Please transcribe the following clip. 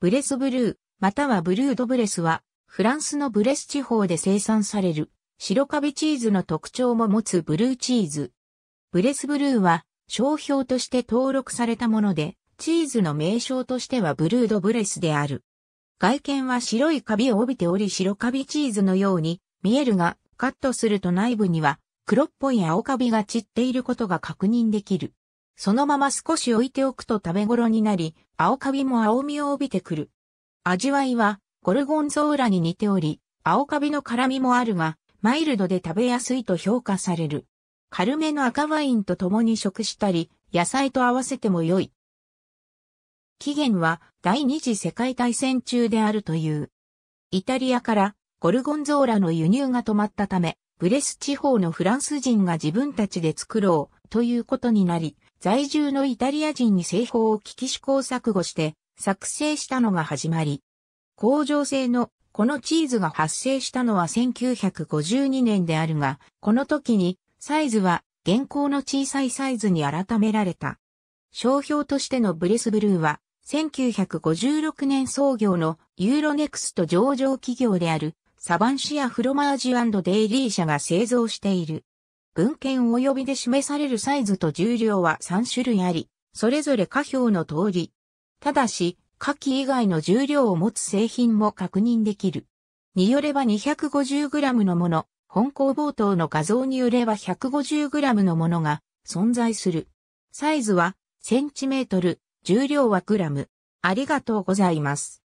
ブレスブルー、またはブルードブレスは、フランスのブレス地方で生産される、白カビチーズの特徴も持つブルーチーズ。ブレスブルーは、商標として登録されたもので、チーズの名称としてはブルードブレスである。外見は白いカビを帯びており白カビチーズのように見えるが、カットすると内部には黒っぽい青カビが散っていることが確認できる。そのまま少し置いておくと食べ頃になり、青カビも青みを帯びてくる。味わいは、ゴルゴンゾーラに似ており、青カビの辛みもあるが、マイルドで食べやすいと評価される。軽めの赤ワインと共に食したり、野菜と合わせても良い。起源は第二次世界大戦中であるという。イタリアからゴルゴンゾーラの輸入が止まったため、ブレス地方のフランス人が自分たちで作ろうということになり、在住のイタリア人に製法を聞き試行錯誤して作成したのが始まり、工場製のこのチーズが発生したのは1952年であるが、この時にサイズは現行の小さいサイズに改められた。商標としてのブレスブルーは、1956年創業のユーロネクスト上場企業であるサバンシア・フロマージュデイリー社が製造している。文献及びで示されるサイズと重量は3種類あり、それぞれ下表の通り。ただし、下記以外の重量を持つ製品も確認できる。によれば 250g のもの、本項冒頭の画像によれば 150g のものが存在する。サイズはセンチメートル、重量はグラム。ありがとうございます。